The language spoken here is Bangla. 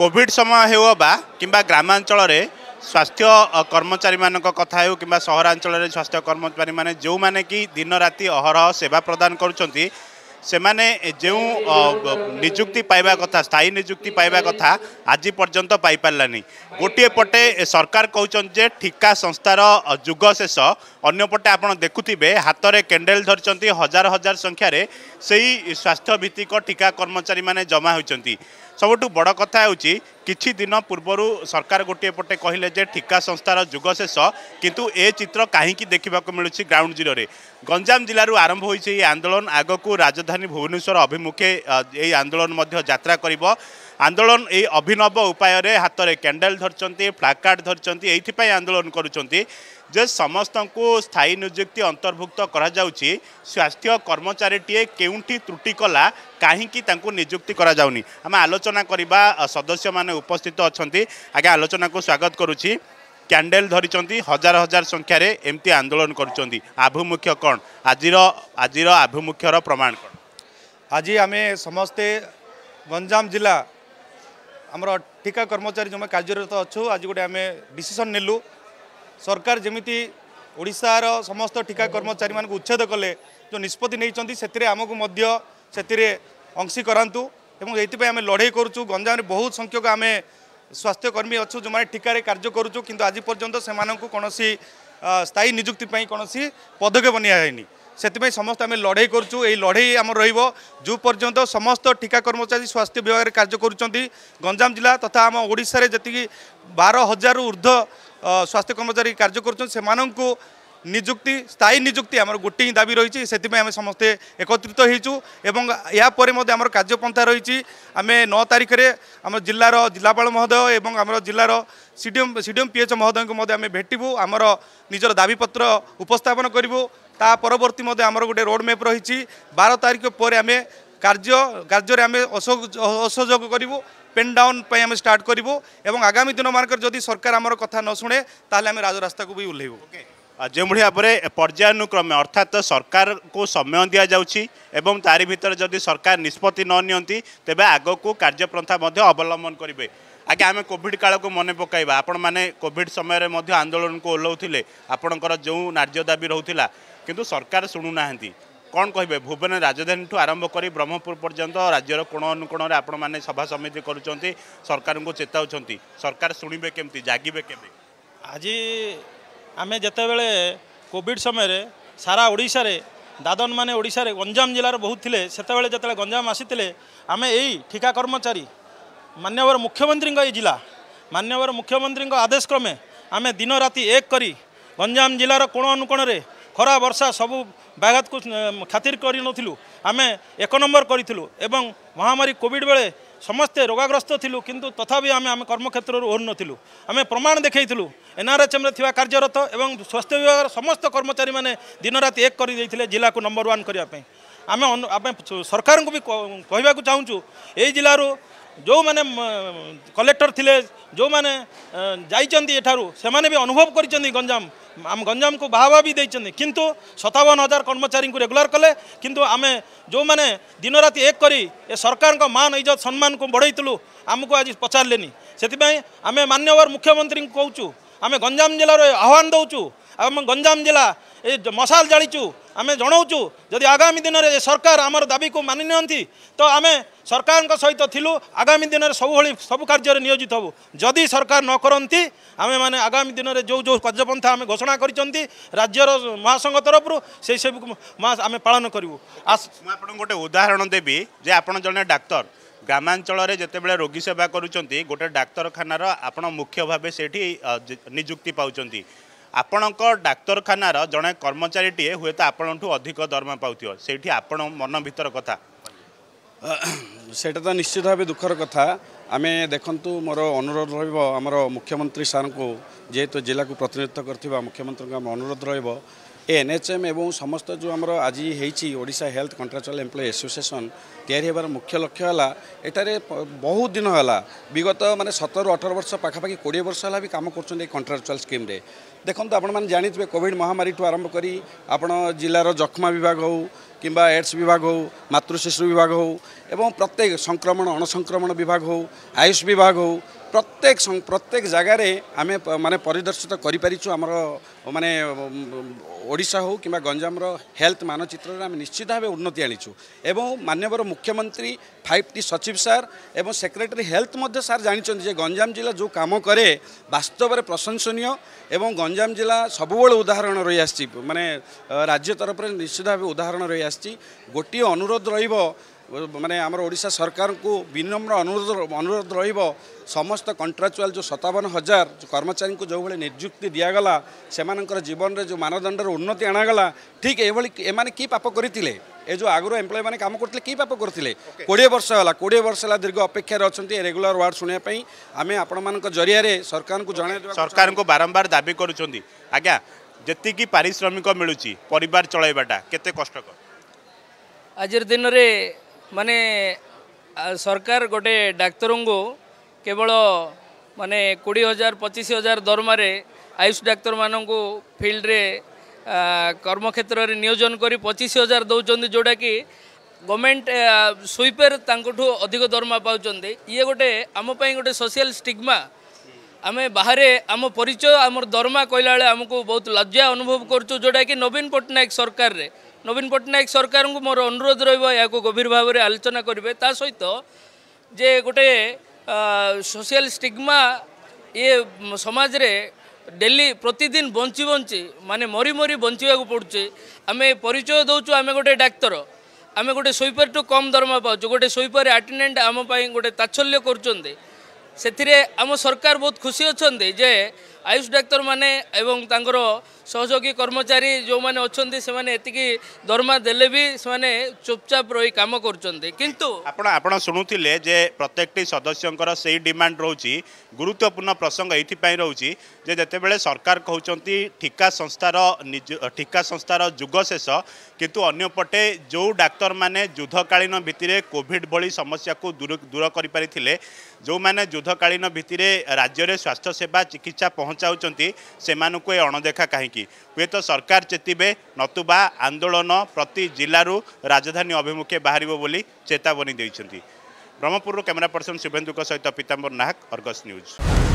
କୋଭିଡ଼ ସମୟ ହେଉ ଅବା କିମ୍ବା ଗ୍ରାମାଞ୍ଚଳରେ ସ୍ୱାସ୍ଥ୍ୟ କର୍ମଚାରୀମାନଙ୍କ କଥା ହେଉ କିମ୍ବା ସହରାଞ୍ଚଳରେ ସ୍ୱାସ୍ଥ୍ୟ କର୍ମଚାରୀମାନେ ଯେଉଁମାନେ କି ଦିନରାତି ଅହରହ ସେବା ପ୍ରଦାନ କରୁଛନ୍ତି ସେମାନେ ଯେଉଁ ନିଯୁକ୍ତି ପାଇବା କଥା ସ୍ଥାୟୀ ନିଯୁକ୍ତି ପାଇବା କଥା ଆଜି ପର୍ଯ୍ୟନ୍ତ ପାଇପାରିଲାନି ଗୋଟିଏ ପଟେ ସରକାର କହୁଛନ୍ତି ଯେ ଠିକା ସଂସ୍ଥାର ଯୁଗ ଶେଷ ଅନ୍ୟପଟେ ଆପଣ ଦେଖୁଥିବେ ହାତରେ କ୍ୟାଣ୍ଡେଲ ଧରିଛନ୍ତି ହଜାର ହଜାର ସଂଖ୍ୟାରେ ସେଇ ସ୍ୱାସ୍ଥ୍ୟ ଭିତ୍ତିକ ଠିକା କର୍ମଚାରୀମାନେ ଜମା ହୋଇଛନ୍ତି ସବୁଠୁ ବଡ଼ କଥା ହେଉଛି କିଛି ଦିନ ପୂର୍ବରୁ ସରକାର ଗୋଟିଏ ପଟେ କହିଲେ ଯେ ଠିକା ସଂସ୍ଥାର ଯୁଗ ଶେଷ କିନ୍ତୁ ଏ ଚିତ୍ର କାହିଁକି ଦେଖିବାକୁ ମିଳୁଛି ଗ୍ରାଉଣ୍ଡ ଜିରୋରେ ଗଞ୍ଜାମ ଜିଲ୍ଲାରୁ ଆରମ୍ଭ ହୋଇଛି ଏହି ଆନ୍ଦୋଳନ ଆଗକୁ ରାଜଧାନୀ ଭୁବନେଶ୍ୱର ଅଭିମୁଖେ ଏହି ଆନ୍ଦୋଳନ ମଧ୍ୟ ଯାତ୍ରା କରିବ আন্দোলন এই অভিনব উপায়ে হাতরে ক্যান্ডেল ধরছেন ফ্লাকার্ড ধরছেন এইপাই আন্দোলন করছেন যে সমস্ত স্থায়ী নিযুক্তি অন্তর্ভুক্ত করা যাচ্ছে স্বাস্থ্য কর্মচারীটিয়ে কেউটি ত্রুটি কলা কাহিকি তাঁকু নিযুক্তি করা যাওনি আমি আলোচনা করা সদস্য মানে উপস্থিত অনেক আগে আলোচনা স্বাগত করুছি ক্যান্ডেল ধরিছন্তি হাজার হাজার সংখ্যারে এমতি আন্দোলন করছন্তি আভিমুখ্য কোন আজির আজির আভিমুখ্যর প্রমাণ কোন আজি আমি সমস্তে গঞ্জাম জেলা ଆମର ଠିକା କର୍ମଚାରୀ ଯେଉଁମାନେ କାର୍ଯ୍ୟରତ ଅଛୁ ଆଜି ଗୋଟେ ଆମେ ଡିସିସନ୍ ନେଲୁ ସରକାର ଯେମିତି ଓଡ଼ିଶାର ସମସ୍ତ ଠିକା କର୍ମଚାରୀମାନଙ୍କୁ ଉଚ୍ଛେଦ କଲେ ଯେଉଁ ନିଷ୍ପତ୍ତି ନେଇଛନ୍ତି ସେଥିରେ ଆମକୁ ମଧ୍ୟ ସେଥିରେ ଅଂଶୀ କରାନ୍ତୁ ଏବଂ ଏଇଥିପାଇଁ ଆମେ ଲଢ଼େଇ କରୁଛୁ ଗଞ୍ଜାମରେ ବହୁତ ସଂଖ୍ୟକ ଆମେ ସ୍ୱାସ୍ଥ୍ୟକର୍ମୀ ଅଛୁ ଯେଉଁମାନେ ଠିକାରେ କାର୍ଯ୍ୟ କରୁଛୁ କିନ୍ତୁ ଆଜି ପର୍ଯ୍ୟନ୍ତ ସେମାନଙ୍କୁ କୌଣସି ସ୍ଥାୟୀ ନିଯୁକ୍ତି ପାଇଁ କୌଣସି ପଦକ୍ଷେପ ନିଆଯାଇନି ସେଥିପାଇଁ ସମସ୍ତେ ଆମେ ଲଢ଼େଇ କରୁଛୁ ଏଇ ଲଢ଼େଇ ଆମର ରହିବ ଯେଉଁ ପର୍ଯ୍ୟନ୍ତ ସମସ୍ତ ଠିକା କର୍ମଚାରୀ ସ୍ୱାସ୍ଥ୍ୟ ବିଭାଗରେ କାର୍ଯ୍ୟ କରୁଛନ୍ତି ଗଞ୍ଜାମ ଜିଲ୍ଲା ତଥା ଆମ ଓଡ଼ିଶାରେ ଯେତିକି ବାର ହଜାରରୁ ଉର୍ଦ୍ଧ୍ୱ ସ୍ୱାସ୍ଥ୍ୟ କର୍ମଚାରୀ କାର୍ଯ୍ୟ କରୁଛନ୍ତି ସେମାନଙ୍କୁ ନିଯୁକ୍ତି ସ୍ଥାୟୀ ନିଯୁକ୍ତି ଆମର ଗୋଟିଏ ହିଁ ଦାବି ରହିଛି ସେଥିପାଇଁ ଆମେ ସମସ୍ତେ ଏକତ୍ରିତ ହୋଇଛୁ ଏବଂ ଏହାପରେ ମଧ୍ୟ ଆମର କାର୍ଯ୍ୟପନ୍ଥା ରହିଛି ଆମେ ନଅ ତାରିଖରେ ଆମ ଜିଲ୍ଲାର ଜିଲ୍ଲାପାଳ ମହୋଦୟ ଏବଂ ଆମର ଜିଲ୍ଲାର ସିଡ଼ିଏମ୍ ସିଡ଼ିଏମ୍ ପିଏଚ୍ ମହୋଦୟଙ୍କୁ ମଧ୍ୟ ଆମେ ଭେଟିବୁ ଆମର ନିଜର ଦାବିପତ୍ର ଉପସ୍ଥାପନ କରିବୁ ତା ପରବର୍ତ୍ତୀ ମଧ୍ୟ ଆମର ଗୋଟେ ରୋଡ଼ମ୍ୟାପ୍ ରହିଛି ବାର ତାରିଖ ପରେ ଆମେ କାର୍ଯ୍ୟ କାର୍ଯ୍ୟରେ ଆମେ ଅସହଯୋଗ କରିବୁ পেন ডাউন পাই আমি স্টার্ট করবু এবং আগামী দিনমানকর যদি সরকার আমার কথা ন শুনে তাহলে আমি রাজরাস্তাকে বি ওহ্লাইবু যেভাবে ভাবে পর্যায়নুক্রমে অর্থাৎ সরকারকে সময় দিয়া যাচ্ছি এবং তারি ভিতরে যদি সরকার নিষ্পতি ন নিয়ন্তি তেবে আগকু কার্যপন্থা মধ্যে অবলম্বন করবে আগে আমি কোভিড কালকে মনে পকাইবা আপন মানে কোভিড সময়ের মধ্যে আন্দোলনকে ওলাউলে আপনার যে ন্যায্য দাবি রহুলা কিন্তু সরকার শুণু না কণ কহবে ভুবন রাজধানী আরম্ভ করে ব্রহ্মপুর পর্যন্ত রাজ্যর কোণ অনুকোণে আপনার সভা সমিতি করছেন সরকারকে চেতাউছেন সরকার শুণবে কেমতি জাগিবে কেবে আজি ଆମେ ଯେତେବେଳେ କୋଭିଡ଼ ସମୟରେ ସାରା ଓଡ଼ିଶାରେ ଦାଦନମାନେ ଓଡ଼ିଶାରେ ଗଞ୍ଜାମ ଜିଲ୍ଲାରେ ବହୁତ ଥିଲେ ସେତେବେଳେ ଯେତେବେଳେ ଗଞ୍ଜାମ ଆସିଥିଲେ ଆମେ ଏଇ ଠିକା କର୍ମଚାରୀ ମାନ୍ୟବର ମୁଖ୍ୟମନ୍ତ୍ରୀଙ୍କ ଏଇ ଜିଲ୍ଲା ମାନ୍ୟବର ମୁଖ୍ୟମନ୍ତ୍ରୀଙ୍କ ଆଦେଶ କ୍ରମେ ଆମେ ଦିନ ରାତି ଏକ କରି ଗଞ୍ଜାମ ଜିଲ୍ଲାର କୋଣ ଅନୁକୋଣରେ ଖରା ବର୍ଷା ସବୁ ବ୍ୟାଘାତକୁ ଖାତିର କରିନଥିଲୁ ଆମେ ଏକ ନମ୍ବର କରିଥିଲୁ ଏବଂ ମହାମାରୀ କୋଭିଡ଼ ବେଳେ ସମସ୍ତେ ରୋଗାଗ୍ରସ୍ତ ଥିଲୁ କିନ୍ତୁ ତଥାପି ଆମେ ଆମେ କର୍ମକ୍ଷେତ୍ରରୁ ଓହ୍ନୁଥିଲୁ ଆମେ ପ୍ରମାଣ ଦେଖାଇଥିଲୁ ଏନ୍ଆର୍ଏଚ୍ଏମ୍ରେ ଥିବା କାର୍ଯ୍ୟରତ ଏବଂ ସ୍ୱାସ୍ଥ୍ୟ ବିଭାଗର ସମସ୍ତ କର୍ମଚାରୀମାନେ ଦିନରାତି ଏକ କରିଦେଇଥିଲେ ଜିଲ୍ଲାକୁ ନମ୍ବର ୱାନ୍ କରିବା ପାଇଁ ଆମେ ଆମେ ସରକାରଙ୍କୁ ବି କହିବାକୁ ଚାହୁଁଛୁ ଏଇ ଜିଲ୍ଲାରୁ ଯେଉଁମାନେ କଲେକ୍ଟର ଥିଲେ ଯେଉଁମାନେ ଯାଇଛନ୍ତି ଏଠାରୁ ସେମାନେ ବି ଅନୁଭବ କରିଛନ୍ତି ଗଞ୍ଜାମ ଆମ ଗଞ୍ଜାମକୁ ବାହାବା ବି ଦେଇଛନ୍ତି କିନ୍ତୁ ସତାବନ ହଜାର କର୍ମଚାରୀଙ୍କୁ ରେଗୁଲାର କଲେ କିନ୍ତୁ ଆମେ ଯେଉଁମାନେ ଦିନରାତି ଏକ କରି ଏ ସରକାରଙ୍କ ମାନ ଇଜତ ସମ୍ମାନକୁ ବଢ଼େଇଥିଲୁ ଆମକୁ ଆଜି ପଚାରିଲେନି ସେଥିପାଇଁ ଆମେ ମାନ୍ୟବର ମୁଖ୍ୟମନ୍ତ୍ରୀଙ୍କୁ କହୁଛୁ आम गंजाम जिलार आह्वान दौचु आम गंजाम जिला ए मशाल जाचु आम जनाऊँ जदि आगामी दिन में सरकार आमर दाबी को मानि निंती तो आम सरकार सहित थिलु आगामी दिन में सब सब कार्य नियोजित हो जदि सरकार न करती आम मैंने आगामी दिन में जो जो कार्यपन्थ आम घोषणा कर राज्यर महासंघ तरफ से सब आम पालन करूँ गोटे उदाहरण देवी जे आप जड़े डाक्तर ଗ୍ରାମାଞ୍ଚଳରେ ଯେତେବେଳେ ରୋଗୀ ସେବା କରୁଛନ୍ତି ଗୋଟେ ଡାକ୍ତରଖାନାର ଆପଣ ମୁଖ୍ୟ ଭାବେ ସେଇଠି ନିଯୁକ୍ତି ପାଉଛନ୍ତି ଆପଣଙ୍କ ଡାକ୍ତରଖାନାର ଜଣେ କର୍ମଚାରୀଟିଏ ହୁଏତ ଆପଣଙ୍କଠୁ ଅଧିକ ଦରମା ପାଉଥିବ ସେଇଠି ଆପଣ ମନ ଭିତର କଥା ସେଇଟା ତ ନିଶ୍ଚିତ ଭାବେ ଦୁଃଖର କଥା ଆମେ ଦେଖନ୍ତୁ ମୋର ଅନୁରୋଧ ରହିବ ଆମର ମୁଖ୍ୟମନ୍ତ୍ରୀ ସାର୍ଙ୍କୁ ଯେହେତୁ ଜିଲ୍ଲାକୁ ପ୍ରତିନିଧିତ୍ୱ କରିଥିବା ମୁଖ୍ୟମନ୍ତ୍ରୀଙ୍କୁ ଆମ ଅନୁରୋଧ ରହିବ एनएचएम एवं समस्त जो आमर आज होईल हेल्थ कन्ट्राक्चुआल एम्प्लय एसोसिएसन ତିଆରି ହେବାର ମୁଖ୍ୟ ଲକ୍ଷ୍ୟ ହେଲା ଏଠାରେ ବହୁତ ଦିନ ହେଲା ବିଗତ ମାନେ ସତରରୁ ଅଠର ବର୍ଷ ପାଖାପାଖି କୋଡ଼ିଏ ବର୍ଷ ହେଲା ବି କାମ କରୁଛନ୍ତି ଏଇ କଣ୍ଟ୍ରାକ୍ଚୁଆଲ୍ ସ୍କିମ୍ରେ ଦେଖନ୍ତୁ ଆପଣମାନେ ଜାଣିଥିବେ କୋଭିଡ଼ ମହାମାରୀଠୁ ଆରମ୍ଭ କରି ଆପଣ ଜିଲ୍ଲାର ଯକ୍ଷ୍ମା ବିଭାଗ ହେଉ କିମ୍ବା ଏଡ୍ସ ବିଭାଗ ହେଉ ମାତୃଶିଶୁ ବିଭାଗ ହେଉ ଏବଂ ପ୍ରତ୍ୟେକ ସଂକ୍ରମଣ ଅଣସଂକ୍ରମଣ ବିଭାଗ ହେଉ ଆୟୁଷ ବିଭାଗ ହେଉ প্রত্যেক প্রত্যেক জায়গার আমি মানে পরিদর্শিত করে পারিছু আমার মানে ওড়শা হোক কিংবা গঞ্জামর হেলথ মানচিত্রের আমি নিশ্চিত ভাবে উন্নতি আনিছু এবং মানবর মুখ্যমন্ত্রী ফাইভ টি সচিব স্যার এবং সেক্রেটারি হেলথ মধ্যে স্যার জাঁচান যে গঞ্জাম জেলা যে কাম করে বাস্তবরে প্রশংসনীয় এবং গঞ্জাম জেলা সবুবলে উদাহরণ রয়ে আসছি মানে রাজ্য তরফের নিশ্চিত ভাবে উদাহরণ রয়ে আসছি গোটিয়ে অনুরোধ রহব मसा सरकार अनुरोध र समस्त कन्ट्राक्चुल जो सतावन हजार कर्मचारी जोभरि नियुक्ति दिगला जीवन जो मानदण्ड र उन्नति अनगला ठिक जो एमाप गरि आगरू काम कमे कि पाप गर्दै कि वर्ष होला कि वर्ष होला दीर्घ अपेक्षा अहिलेगुलर वार्ड शुणापेन् जति सरकार सरकार बारंबार दाबी गरुन्छ आज्ञा पारिश्रमिक मिल्छ परे चलैवाटा के ମାନେ ସରକାର ଗୋଟେ ଡାକ୍ତରଙ୍କୁ କେବଳ ମାନେ କୋଡ଼ିଏ ହଜାର ପଚିଶ ହଜାର ଦରମାରେ ଆୟୁଷ ଡାକ୍ତରମାନଙ୍କୁ ଫିଲ୍ଡରେ କର୍ମକ୍ଷେତ୍ରରେ ନିୟୋଜନ କରି ପଚିଶ ହଜାର ଦେଉଛନ୍ତି ଯେଉଁଟାକି ଗଭର୍ଣ୍ଣମେଣ୍ଟ ସୁଇପର ତାଙ୍କଠୁ ଅଧିକ ଦରମା ପାଉଛନ୍ତି ଇଏ ଗୋଟେ ଆମ ପାଇଁ ଗୋଟେ ସୋସିଆଲ ଷ୍ଟିଗ୍ମା ଆମେ ବାହାରେ ଆମ ପରିଚୟ ଆମର ଦରମା କହିଲା ବେଳେ ଆମକୁ ବହୁତ ଲଜ୍ଜା ଅନୁଭବ କରୁଛୁ ଯେଉଁଟାକି ନବୀନ ପଟ୍ଟନାୟକ ସରକାରରେ ନବୀନ ପଟ୍ଟନାୟକ ସରକାରଙ୍କୁ ମୋର ଅନୁରୋଧ ରହିବ ଏହାକୁ ଗଭୀର ଭାବରେ ଆଲୋଚନା କରିବେ ତା ସହିତ ଯେ ଗୋଟେ ସୋସିଆଲ ଷ୍ଟିଗ୍ମା ଇଏ ସମାଜରେ ଡେଲି ପ୍ରତିଦିନ ବଞ୍ଚି ବଞ୍ଚି ମାନେ ମରି ମରି ବଞ୍ଚିବାକୁ ପଡ଼ୁଛି ଆମେ ପରିଚୟ ଦେଉଛୁ ଆମେ ଗୋଟେ ଡାକ୍ତର ଆମେ ଗୋଟେ ସୁଇପରଠୁ କମ୍ ଦରମା ପାଉଛୁ ଗୋଟେ ସୁଇପର ଆଟେଣ୍ଡାଣ୍ଟ ଆମ ପାଇଁ ଗୋଟେ ତାତ୍ସଲ୍ୟ କରୁଛନ୍ତି ସେଥିରେ ଆମ ସରକାର ବହୁତ ଖୁସି ଅଛନ୍ତି ଯେ আয়ুষ ডাক্তার মানে এবং তাঁর সহযোগী কর্মচারী যে অনেক সেমানে দরমা দেলে বি সে চুপচাপ রই কাম করছেন কিন্তু আপনার আপনার শুণুলে যে প্রত্যেকটি সদস্যঙ্কর সেই ডিমান্ড রয়েছে গুরুত্বপূর্ণ প্রসঙ্গ এইপাই রয়েছে যে যেতবে সরকার কৌন ঠিকা সংস্থার ঠিকা সংস্থার যুগ শেষ কিন্তু অন্যপটে যে ডাক্তার মানে যুদ্ধকালীন ভিত্তিরে কোভিড ভি সমস্যা দূর করে পারি যে যুদ্ধকালীন ভিত্তিরে রাজ্যের স্বাস্থ্যসেবা চিকিৎসা পৌঁছ ପହଞ୍ଚାଉଛନ୍ତି ସେମାନଙ୍କୁ ଏ ଅଣଦେଖା କାହିଁକି ହୁଏତ ସରକାର ଚେତିବେ ନତୁବା ଆନ୍ଦୋଳନ ପ୍ରତି ଜିଲ୍ଲାରୁ ରାଜଧାନୀ ଅଭିମୁଖେ ବାହାରିବ ବୋଲି ଚେତାବନୀ ଦେଇଛନ୍ତି ବ୍ରହ୍ମପୁରରୁ କ୍ୟାମେରା ପର୍ସନ୍ ଶୁଭେନ୍ଦୁଙ୍କ ସହିତ ପୀତାମ୍ବର ନାହକ ଅର୍ଗସ୍ ନ୍ୟୁଜ୍